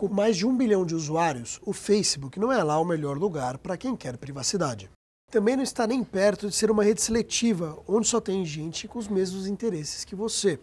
Com mais de um bilhão de usuários, o Facebook não é lá o melhor lugar para quem quer privacidade. Também não está nem perto de ser uma rede seletiva, onde só tem gente com os mesmos interesses que você.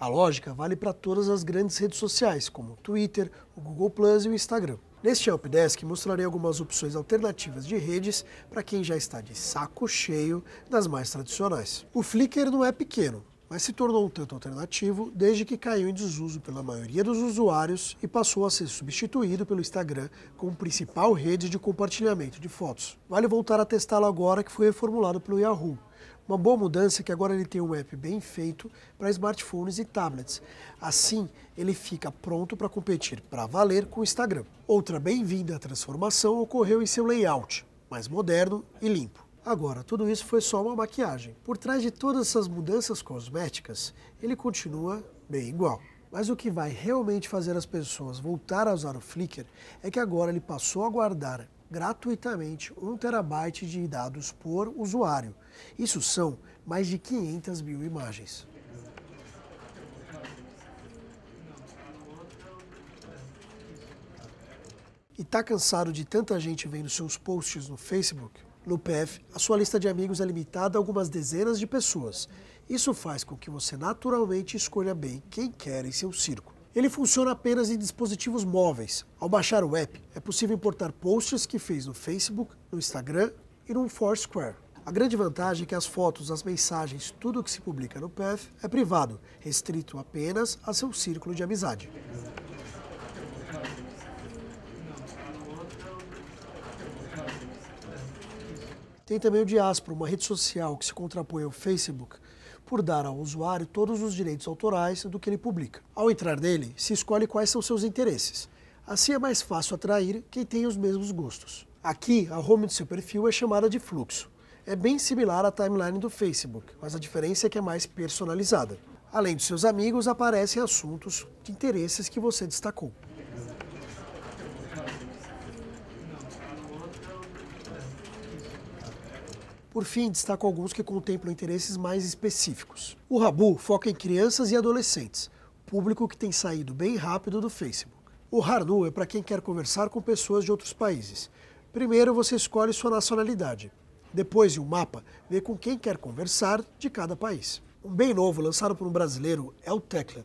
A lógica vale para todas as grandes redes sociais, como o Twitter, o Google Plus e o Instagram. Neste Helpdesk mostrarei algumas opções alternativas de redes para quem já está de saco cheio das mais tradicionais. O Flickr não é pequeno, mas se tornou um tanto alternativo desde que caiu em desuso pela maioria dos usuários e passou a ser substituído pelo Instagram como principal rede de compartilhamento de fotos. Vale voltar a testá-lo agora que foi reformulado pelo Yahoo. Uma boa mudança é que agora ele tem um app bem feito para smartphones e tablets. Assim, ele fica pronto para competir para valer com o Instagram. Outra bem-vinda transformação ocorreu em seu layout, mais moderno e limpo. Agora, tudo isso foi só uma maquiagem. Por trás de todas essas mudanças cosméticas, ele continua bem igual. Mas o que vai realmente fazer as pessoas voltar a usar o Flickr é que agora ele passou a guardar gratuitamente 1 terabyte de dados por usuário. Isso são mais de 500 mil imagens. E tá cansado de tanta gente vendo seus posts no Facebook? No PF, a sua lista de amigos é limitada a algumas dezenas de pessoas. Isso faz com que você naturalmente escolha bem quem quer em seu círculo. Ele funciona apenas em dispositivos móveis. Ao baixar o app, é possível importar posts que fez no Facebook, no Instagram e no Foursquare. A grande vantagem é que as fotos, as mensagens, tudo o que se publica no PF é privado, restrito apenas a seu círculo de amizade. Tem também o Diaspora, uma rede social que se contrapõe ao Facebook por dar ao usuário todos os direitos autorais do que ele publica. Ao entrar nele, se escolhe quais são seus interesses. Assim é mais fácil atrair quem tem os mesmos gostos. Aqui, a home do seu perfil é chamada de fluxo. É bem similar à timeline do Facebook, mas a diferença é que é mais personalizada. Além dos seus amigos, aparecem assuntos de interesses que você destacou. Por fim, destaco alguns que contemplam interesses mais específicos. O Rabu foca em crianças e adolescentes, público que tem saído bem rápido do Facebook. O Harnu é para quem quer conversar com pessoas de outros países. Primeiro você escolhe sua nacionalidade. Depois, em um mapa, vê com quem quer conversar de cada país. Um bem novo lançado por um brasileiro é o Tecler.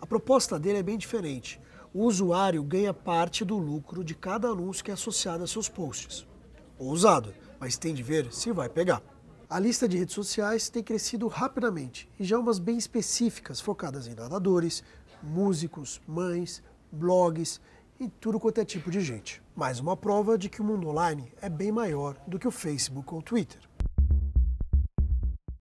A proposta dele é bem diferente. O usuário ganha parte do lucro de cada anúncio que é associado a seus posts. Ousado, mas tem de ver se vai pegar. A lista de redes sociais tem crescido rapidamente e já umas bem específicas, focadas em nadadores, músicos, mães, blogs e tudo quanto é tipo de gente. Mais uma prova de que o mundo online é bem maior do que o Facebook ou o Twitter.